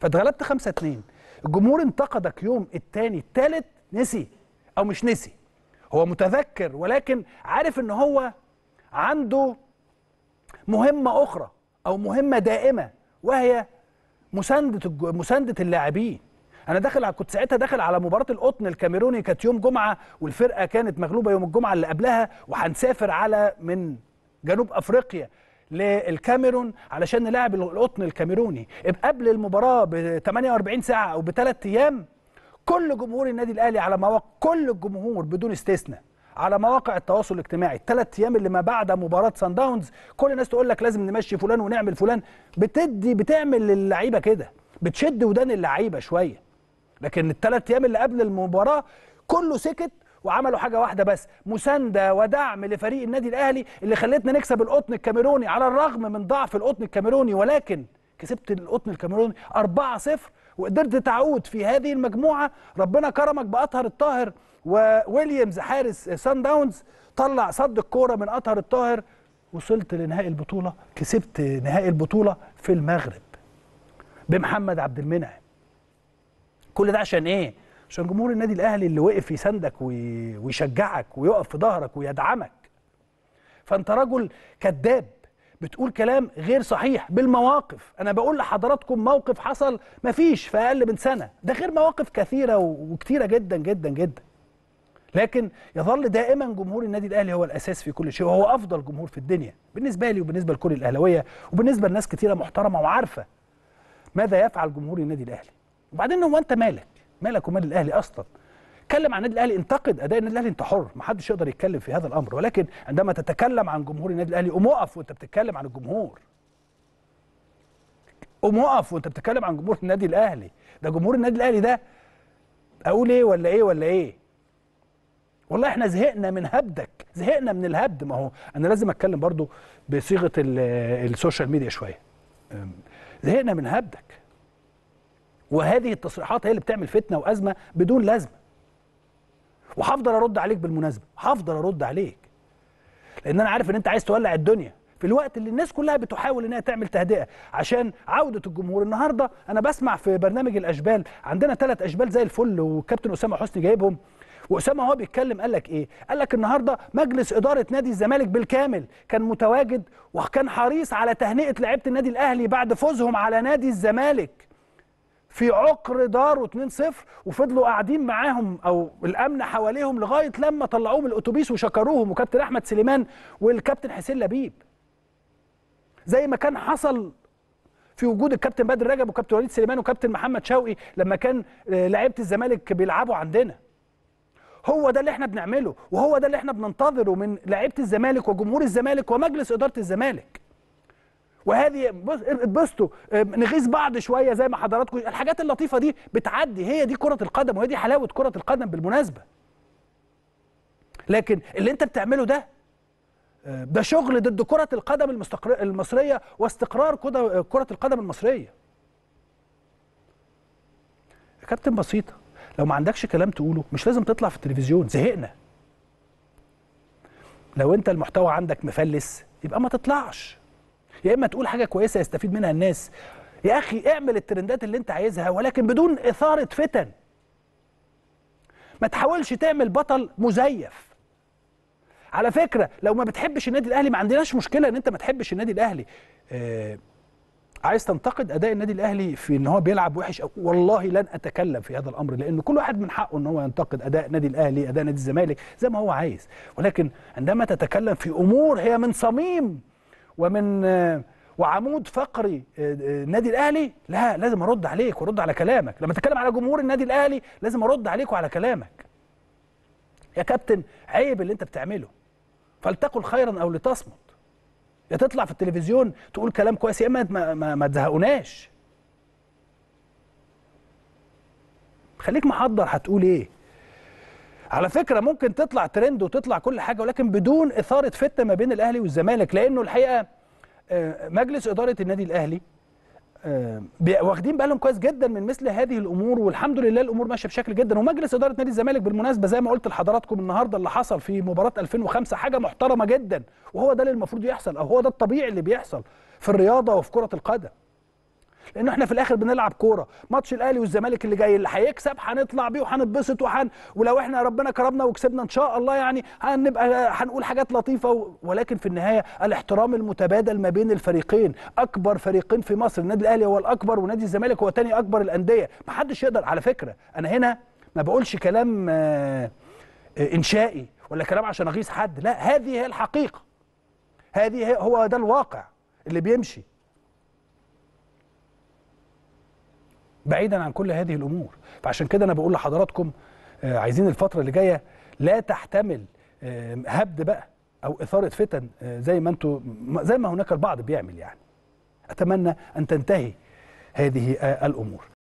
فاتغلبت 5 2 الجمهور انتقدك يوم الثاني الثالث نسي او مش نسي هو متذكر ولكن عارف ان هو عنده مهمه اخرى او مهمه دائمه وهي مسانده مسانده اللاعبين انا داخل على كنت ساعتها داخل على مباراه القطن الكاميروني كانت يوم جمعه والفرقه كانت مغلوبه يوم الجمعه اللي قبلها وهنسافر على من جنوب افريقيا للكاميرون علشان نلاعب القطن الكاميروني قبل المباراه ب 48 ساعه او بثلاث ايام كل جمهور النادي الاهلي على مواقع كل الجمهور بدون استثناء على مواقع التواصل الاجتماعي الثلاث ايام اللي ما بعد مباراه سان داونز كل الناس تقول لك لازم نمشي فلان ونعمل فلان بتدي بتعمل للعيبه كده بتشد ودان اللعيبه شويه لكن الثلاث ايام اللي قبل المباراه كله سكت وعملوا حاجه واحده بس مسانده ودعم لفريق النادي الاهلي اللي خلتنا نكسب القطن الكاميروني على الرغم من ضعف القطن الكاميروني ولكن كسبت القطن الكاميروني 4-0 وقدرت تعود في هذه المجموعه ربنا كرمك باطهر الطاهر وويليامز حارس سان داونز طلع صد الكوره من اطهر الطاهر وصلت لنهائي البطوله كسبت نهائي البطوله في المغرب بمحمد عبد المنعم كل ده عشان ايه عشان جمهور النادي الاهلي اللي وقف يساندك ويشجعك ويقف في ظهرك ويدعمك فانت رجل كذاب بتقول كلام غير صحيح بالمواقف انا بقول لحضراتكم موقف حصل مفيش في اقل من سنه ده غير مواقف كثيره وكثيره جدا جدا جدا لكن يظل دائما جمهور النادي الاهلي هو الاساس في كل شيء وهو افضل جمهور في الدنيا بالنسبه لي وبالنسبه لكل الاهلاويه وبالنسبه لناس كثيره محترمه وعارفه ماذا يفعل جمهور النادي الاهلي وبعدين هو انت مالك مالك ومال الاهلي اصلا تكلم عن النادي الاهلي انتقد اداء النادي الاهلي انت حر ما حدش يقدر يتكلم في هذا الامر ولكن عندما تتكلم عن جمهور النادي الاهلي قوم اقف وانت بتتكلم عن الجمهور قوم اقف وانت بتتكلم عن جمهور النادي الاهلي ده جمهور النادي الاهلي ده اقول ايه ولا ايه ولا ايه والله احنا زهقنا من هبدك زهقنا من الهبد ما هو انا لازم اتكلم برضو بصيغه السوشيال ميديا شويه زهقنا من هبدك وهذه التصريحات هي اللي بتعمل فتنه وازمه بدون لازمه وهفضل ارد عليك بالمناسبه هفضل ارد عليك لان انا عارف ان انت عايز تولع الدنيا في الوقت اللي الناس كلها بتحاول انها تعمل تهدئه عشان عوده الجمهور النهارده انا بسمع في برنامج الاشبال عندنا ثلاث اشبال زي الفل وكابتن اسامه حسني جايبهم واسامه هو بيتكلم قال لك ايه؟ قال لك النهارده مجلس اداره نادي الزمالك بالكامل كان متواجد وكان حريص على تهنئه لعيبه النادي الاهلي بعد فوزهم على نادي الزمالك في عقر داره 2-0 وفضلوا قاعدين معاهم او الامن حواليهم لغايه لما طلعوهم الاتوبيس وشكروهم وكابتن احمد سليمان والكابتن حسين لبيب زي ما كان حصل في وجود الكابتن بدر رجب وكابتن وليد سليمان وكابتن محمد شوقي لما كان آه، لعيبه الزمالك بيلعبوا عندنا هو ده اللي احنا بنعمله وهو ده اللي احنا بننتظره من لعيبه الزمالك وجمهور الزمالك ومجلس اداره الزمالك وهذه بص اتبسطوا آه، نغيظ بعض شويه زي ما حضراتكم الحاجات اللطيفه دي بتعدي هي دي كره القدم وهي دي حلاوه كره القدم بالمناسبه لكن اللي انت بتعمله ده آه، ده شغل ضد كره القدم المصريه واستقرار آه، كره القدم المصريه يا كابتن بسيطه لو ما عندكش كلام تقوله مش لازم تطلع في التلفزيون زهقنا لو انت المحتوى عندك مفلس يبقى ما تطلعش يا اما تقول حاجه كويسه يستفيد منها الناس يا اخي اعمل الترندات اللي انت عايزها ولكن بدون اثاره فتن ما تحاولش تعمل بطل مزيف على فكره لو ما بتحبش النادي الاهلي ما عندناش مشكله ان انت ما تحبش النادي الاهلي آه عايز تنتقد اداء النادي الاهلي في ان هو بيلعب وحش أو والله لن اتكلم في هذا الامر لان كل واحد من حقه ان هو ينتقد اداء النادي الاهلي اداء نادي الزمالك زي ما هو عايز ولكن عندما تتكلم في امور هي من صميم ومن آه، وعمود فقري النادي آه، آه، الاهلي لا لازم ارد عليك وارد على كلامك لما تتكلم على جمهور النادي الاهلي لازم ارد عليك وعلى كلامك يا كابتن عيب اللي انت بتعمله فلتقل خيرا او لتصمت يا تطلع في التلفزيون تقول كلام كويس يا اما ما, ما, ما تزهقوناش خليك محضر هتقول ايه على فكره ممكن تطلع ترند وتطلع كل حاجه ولكن بدون اثاره فتنه ما بين الاهلي والزمالك لانه الحقيقه آه، مجلس اداره النادي الاهلي آه، واخدين بالهم كويس جدا من مثل هذه الامور والحمد لله الامور ماشيه بشكل جدا ومجلس اداره نادي الزمالك بالمناسبه زي ما قلت لحضراتكم النهارده اللي حصل في مباراه 2005 حاجه محترمه جدا وهو ده اللي المفروض يحصل او هو ده الطبيعي اللي بيحصل في الرياضه وفي كره القدم لانه احنا في الاخر بنلعب كوره ماتش الاهلي والزمالك اللي جاي اللي هيكسب هنطلع بيه وهنتبسط وحن ولو احنا ربنا كرمنا وكسبنا ان شاء الله يعني هنبقى هنقول حاجات لطيفه و... ولكن في النهايه الاحترام المتبادل ما بين الفريقين اكبر فريقين في مصر النادي الاهلي هو الاكبر ونادي الزمالك هو ثاني اكبر الانديه ما حدش يقدر على فكره انا هنا ما بقولش كلام آه، انشائي ولا كلام عشان اغيظ حد لا هذه هي الحقيقه هذه هي هو ده الواقع اللي بيمشي بعيدا عن كل هذه الامور فعشان كده انا بقول لحضراتكم آه، عايزين الفتره اللي جايه لا تحتمل آه، هبد بقى او اثاره فتن آه، زي ما انتم زي ما هناك البعض بيعمل يعني اتمنى ان تنتهي هذه الامور